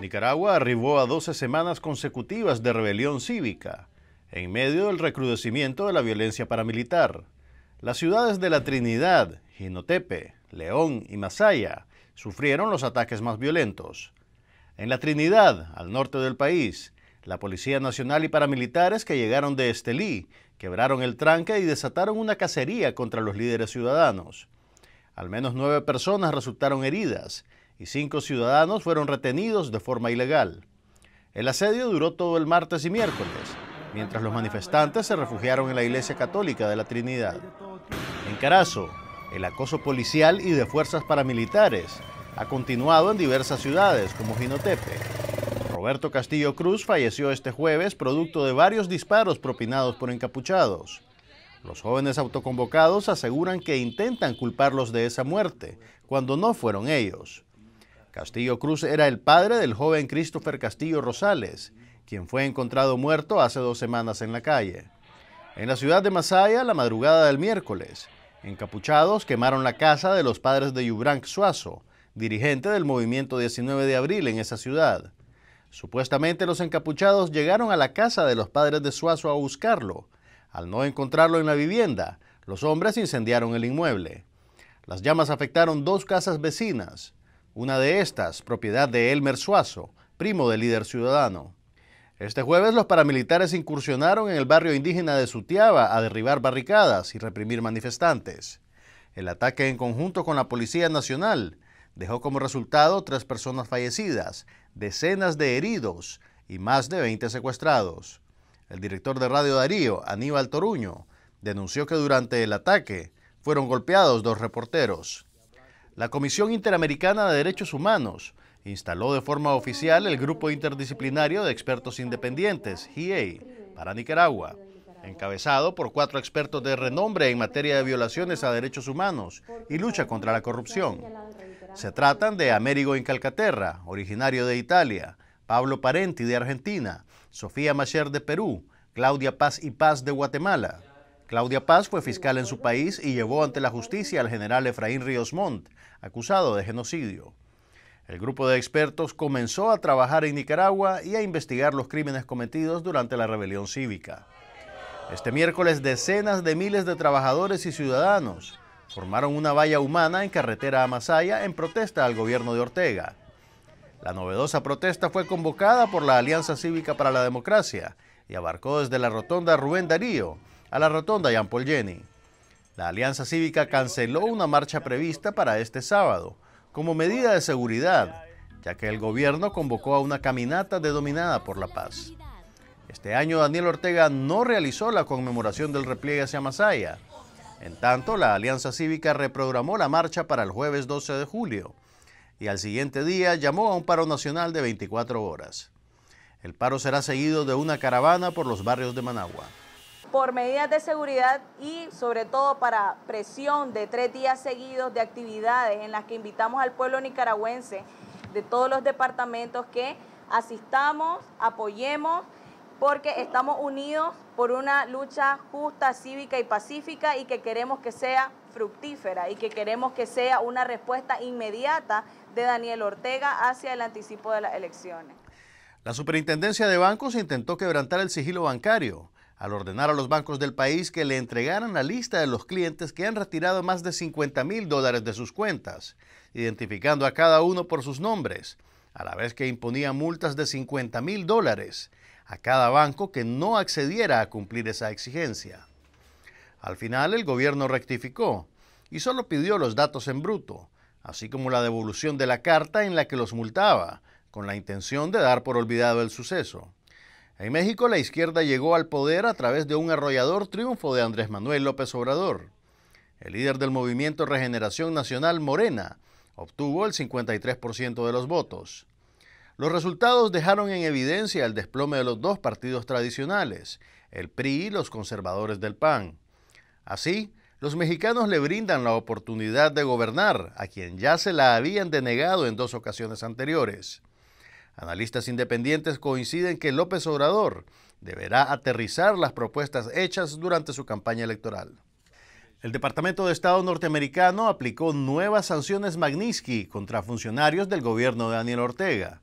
Nicaragua arribó a 12 semanas consecutivas de rebelión cívica, en medio del recrudecimiento de la violencia paramilitar. Las ciudades de La Trinidad, Jinotepe, León y Masaya sufrieron los ataques más violentos. En La Trinidad, al norte del país, la Policía Nacional y paramilitares que llegaron de Estelí quebraron el tranque y desataron una cacería contra los líderes ciudadanos. Al menos nueve personas resultaron heridas y cinco ciudadanos fueron retenidos de forma ilegal. El asedio duró todo el martes y miércoles, mientras los manifestantes se refugiaron en la Iglesia Católica de la Trinidad. En Carazo, el acoso policial y de fuerzas paramilitares ha continuado en diversas ciudades como Jinotepe. Roberto Castillo Cruz falleció este jueves producto de varios disparos propinados por encapuchados. Los jóvenes autoconvocados aseguran que intentan culparlos de esa muerte, cuando no fueron ellos. Castillo Cruz era el padre del joven Christopher Castillo Rosales, quien fue encontrado muerto hace dos semanas en la calle. En la ciudad de Masaya, la madrugada del miércoles, encapuchados quemaron la casa de los padres de Yubrank Suazo, dirigente del movimiento 19 de abril en esa ciudad. Supuestamente los encapuchados llegaron a la casa de los padres de Suazo a buscarlo, al no encontrarlo en la vivienda, los hombres incendiaron el inmueble. Las llamas afectaron dos casas vecinas, una de estas propiedad de Elmer Suazo, primo del líder ciudadano. Este jueves los paramilitares incursionaron en el barrio indígena de Sutiaba a derribar barricadas y reprimir manifestantes. El ataque en conjunto con la Policía Nacional dejó como resultado tres personas fallecidas, decenas de heridos y más de 20 secuestrados. El director de Radio Darío, Aníbal Toruño, denunció que durante el ataque fueron golpeados dos reporteros. La Comisión Interamericana de Derechos Humanos instaló de forma oficial el Grupo Interdisciplinario de Expertos Independientes, GIEI, para Nicaragua, encabezado por cuatro expertos de renombre en materia de violaciones a derechos humanos y lucha contra la corrupción. Se tratan de Américo Incalcaterra, originario de Italia, Pablo Parenti de Argentina, Sofía Macher de Perú, Claudia Paz y Paz de Guatemala. Claudia Paz fue fiscal en su país y llevó ante la justicia al general Efraín Ríos Montt, acusado de genocidio. El grupo de expertos comenzó a trabajar en Nicaragua y a investigar los crímenes cometidos durante la rebelión cívica. Este miércoles decenas de miles de trabajadores y ciudadanos formaron una valla humana en carretera a Masaya en protesta al gobierno de Ortega. La novedosa protesta fue convocada por la Alianza Cívica para la Democracia, y abarcó desde la rotonda Rubén Darío a la rotonda Jean-Paul Jenny. La Alianza Cívica canceló una marcha prevista para este sábado como medida de seguridad, ya que el gobierno convocó a una caminata denominada por la paz. Este año Daniel Ortega no realizó la conmemoración del repliegue hacia Masaya. En tanto, la Alianza Cívica reprogramó la marcha para el jueves 12 de julio y al siguiente día llamó a un paro nacional de 24 horas. El paro será seguido de una caravana por los barrios de Managua. Por medidas de seguridad y sobre todo para presión de tres días seguidos de actividades en las que invitamos al pueblo nicaragüense de todos los departamentos que asistamos, apoyemos, porque estamos unidos por una lucha justa, cívica y pacífica y que queremos que sea fructífera y que queremos que sea una respuesta inmediata de Daniel Ortega hacia el anticipo de las elecciones. La superintendencia de bancos intentó quebrantar el sigilo bancario al ordenar a los bancos del país que le entregaran la lista de los clientes que han retirado más de 50 mil dólares de sus cuentas, identificando a cada uno por sus nombres, a la vez que imponía multas de 50 mil dólares a cada banco que no accediera a cumplir esa exigencia. Al final el gobierno rectificó y solo pidió los datos en bruto, así como la devolución de la carta en la que los multaba, con la intención de dar por olvidado el suceso. En México, la izquierda llegó al poder a través de un arrollador triunfo de Andrés Manuel López Obrador. El líder del movimiento Regeneración Nacional Morena obtuvo el 53% de los votos. Los resultados dejaron en evidencia el desplome de los dos partidos tradicionales, el PRI y los conservadores del PAN. Así, los mexicanos le brindan la oportunidad de gobernar a quien ya se la habían denegado en dos ocasiones anteriores. Analistas independientes coinciden que López Obrador deberá aterrizar las propuestas hechas durante su campaña electoral. El Departamento de Estado norteamericano aplicó nuevas sanciones Magnitsky contra funcionarios del gobierno de Daniel Ortega.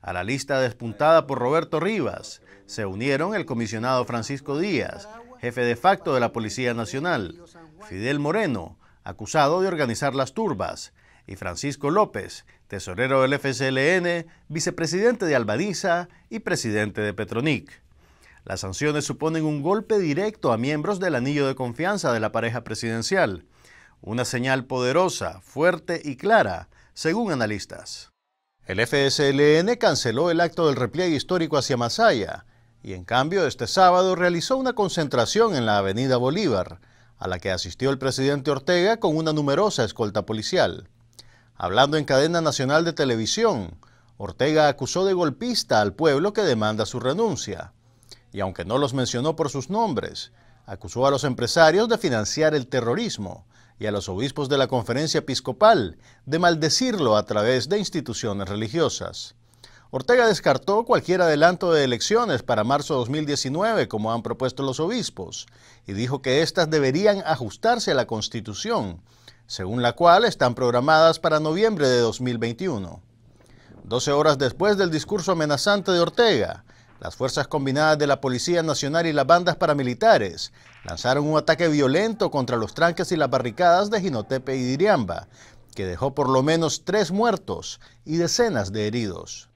A la lista despuntada por Roberto Rivas se unieron el comisionado Francisco Díaz, jefe de facto de la Policía Nacional, Fidel Moreno, acusado de organizar las turbas, y Francisco López, tesorero del FSLN, vicepresidente de Albadiza y presidente de Petronic. Las sanciones suponen un golpe directo a miembros del anillo de confianza de la pareja presidencial, una señal poderosa, fuerte y clara, según analistas. El FSLN canceló el acto del repliegue histórico hacia Masaya y en cambio este sábado realizó una concentración en la Avenida Bolívar, a la que asistió el presidente Ortega con una numerosa escolta policial. Hablando en cadena nacional de televisión, Ortega acusó de golpista al pueblo que demanda su renuncia. Y aunque no los mencionó por sus nombres, acusó a los empresarios de financiar el terrorismo y a los obispos de la conferencia episcopal de maldecirlo a través de instituciones religiosas. Ortega descartó cualquier adelanto de elecciones para marzo de 2019, como han propuesto los obispos, y dijo que éstas deberían ajustarse a la Constitución, según la cual están programadas para noviembre de 2021. Doce horas después del discurso amenazante de Ortega, las fuerzas combinadas de la Policía Nacional y las bandas paramilitares lanzaron un ataque violento contra los tranques y las barricadas de Jinotepe y Diriamba, que dejó por lo menos tres muertos y decenas de heridos.